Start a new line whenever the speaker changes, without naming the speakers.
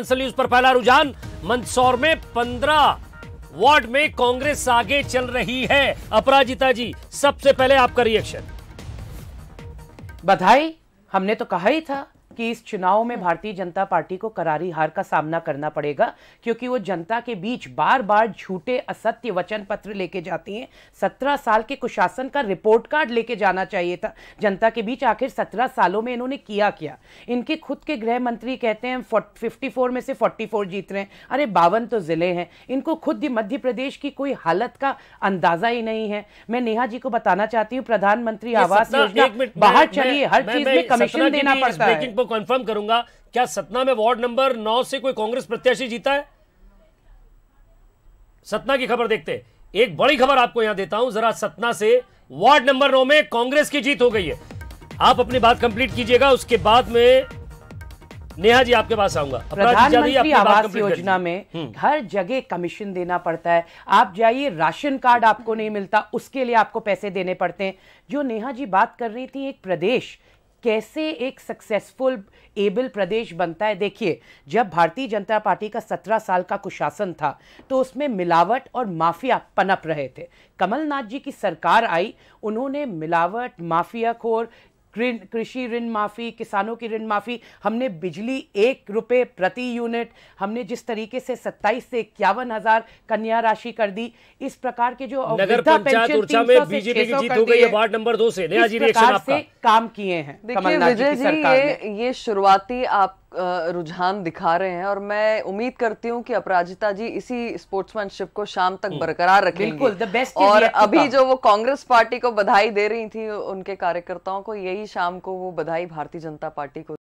News पर पहला रुझान मंदसौर में पंद्रह वार्ड में कांग्रेस आगे चल रही है अपराजिता जी सबसे पहले आपका रिएक्शन
बधाई हमने तो कहा ही था कि इस चुनाव में भारतीय जनता पार्टी को करारी हार का सामना करना पड़ेगा क्योंकि वो जनता के बीच बार बार झूठे असत्य वचन पत्र लेके जाती हैं सत्रह साल के कुशासन का रिपोर्ट कार्ड लेके जाना चाहिए था जनता के बीच आखिर सत्रह सालों में इन्होंने किया क्या इनके खुद के गृह मंत्री कहते हैं फिफ्टी फोर में से फोर्टी फोर जीत रहे हैं अरे बावन तो ज़िले हैं इनको खुद मध्य प्रदेश की कोई हालत का अंदाजा ही नहीं है मैं नेहा जी को बताना चाहती हूँ प्रधानमंत्री आवास योजना बाहर चलिए हर चीज में कमीशन देना पड़ता है
कंफर्म करूंगा क्या सतना में वार्ड नंबर नौ से कोई कांग्रेस प्रत्याशी जीता है सतना की खबर देखते एक बड़ी खबर आपको यहां देता हूं जरा सतना से वार्ड नंबर नौ में कांग्रेस की जीत हो गई है आप अपनी बात कंप्लीट कीजिएगा उसके बाद में नेहा जी आपके पास आऊंगा प्रधानमंत्री आवास योजना
में हम्म। हर जगह कमीशन देना पड़ता है आप जाइए राशन कार्ड आपको नहीं मिलता उसके लिए आपको पैसे देने पड़ते हैं जो नेहा जी बात कर रही थी एक प्रदेश कैसे एक सक्सेसफुल एबल प्रदेश बनता है देखिए जब भारतीय जनता पार्टी का सत्रह साल का कुशासन था तो उसमें मिलावट और माफिया पनप रहे थे कमलनाथ जी की सरकार आई उन्होंने मिलावट माफिया खोर ऋण कृषि ऋण माफ़ी किसानों की ऋण माफ़ी हमने बिजली एक रुपये प्रति यूनिट हमने जिस तरीके से सत्ताईस से इक्यावन हज़ार कन्या राशि कर दी इस प्रकार के जो नगर पंचायत ऊर्जा में बीजेपी की जीत हो गई है
वार्ड नंबर दो से नया
जी रिएक्शन आपका काम किए हैं देखिए विजय जी ये
ये शुरुआती आप रुझान दिखा रहे हैं और मैं उम्मीद करती हूँ कि अपराजिता जी इसी स्पोर्ट्समैनशिप को शाम तक हम्म। बरकरार रखेंगे बिल्कुल और अभी जो वो कांग्रेस पार्टी को बधाई दे रही थी उनके कार्यकर्ताओं को यही शाम को वो बधाई भारतीय जनता पार्टी को